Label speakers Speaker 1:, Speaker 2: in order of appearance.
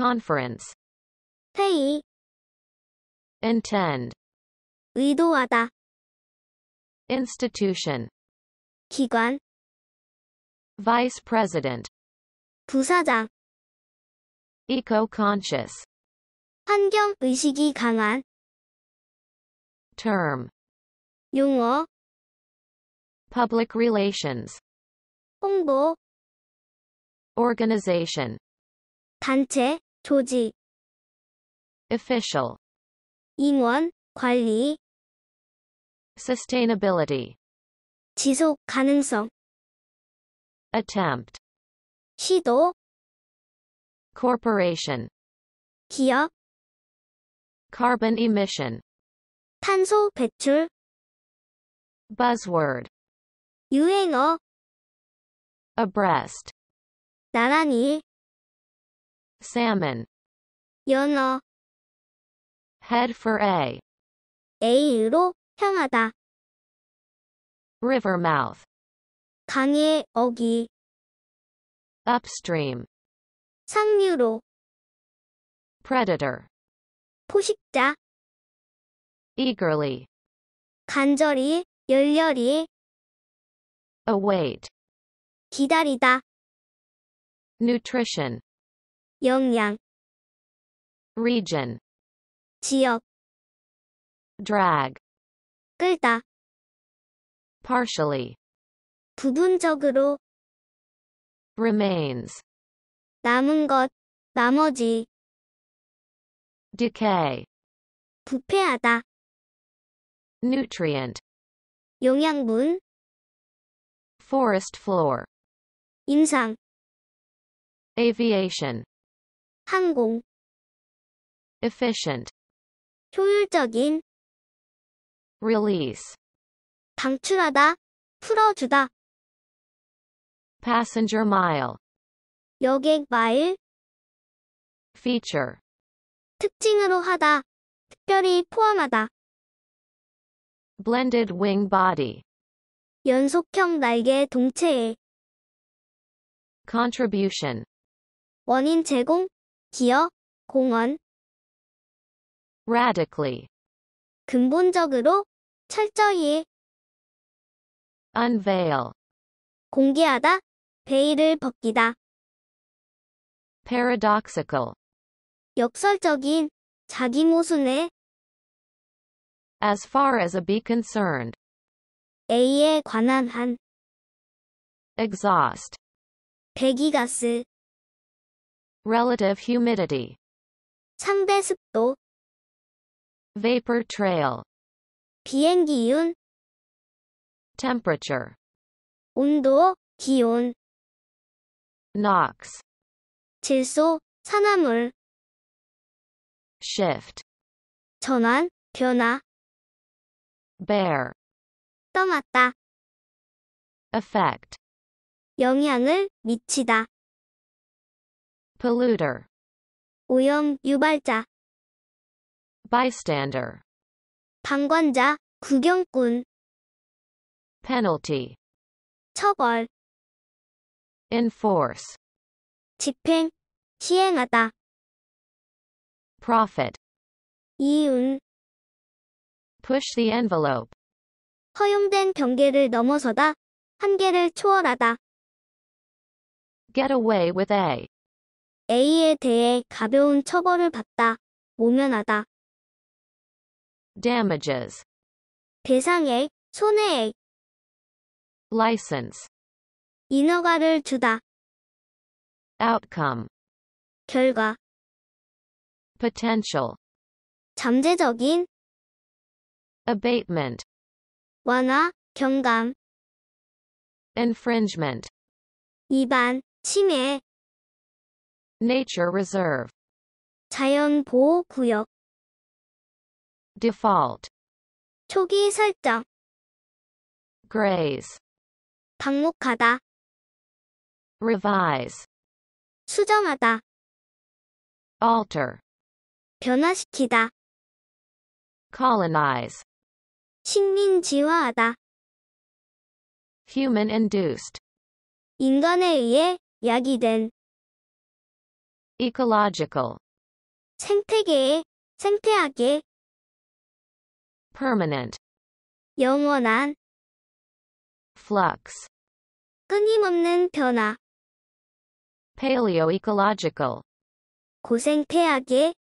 Speaker 1: conference. 회의 intend 의도하다 institution 기관 vice president 부사장 eco-conscious 환경 의식이 강한 term 용어 public relations 홍보 organization 단체 조직 official 인원 관리 sustainability 지속 가능성 attempt 시도 corporation 기업 carbon emission 탄소 배출 buzzword 유행어 abreast 나란히 salmon. 연어 head for A. A로 향하다. river mouth 강의 어기 upstream 상류로 predator 포식자 eagerly 간절히 열렬히 await 기다리다 nutrition 영양 region 지역 drag 끌다 partially 부분적으로 remains 남은 것 나머지 decay 부패하다 nutrient 영양분 forest floor 임상 aviation 항공 efficient 효율적인 release 방출하다 풀어주다 passenger mile 여객 마일 feature 특징으로 하다 특별히 포함하다 blended wing body 연속형 날개 동체에 contribution 원인 제공 기업, 공원 radically 근본적으로, 철저히 unveil 공개하다, 베일을 벗기다 paradoxical 역설적인, 자기 모순에 as far as a be concerned A에 관한 한 exhaust 배기가스 relative humidity 상대 습도 vapor trail 비행기윤 temperature 온도 기온 NOx 질소 산화물 shift 전환 변화 bear 떠맡다 effect 영향을 미치다 polluter 오염 유발자 bystander 방관자 구경꾼 penalty 처벌 enforce 집행 시행하다 profit 이윤 push the envelope 허용된 경계를 넘어서다 한계를 초월하다 get away with a A에 대해 가벼운 처벌을 받다, 모면하다. damages, 배상액, 손해액, license, 인허가를 주다, outcome, 결과, potential, 잠재적인, abatement, 완화, 경감, infringement, 위반, 침해, Nature Reserve 자연보호구역. Default 초기 설정 Graze 방목하다 Revise 수정하다 Alter 변화시키다 Colonize 식민지화하다 Human induced 인간에 의해 야기된 ecological 생태계의 생태학의 permanent 영원한 flux 끊임없는 변화 paleoecological 고생태학의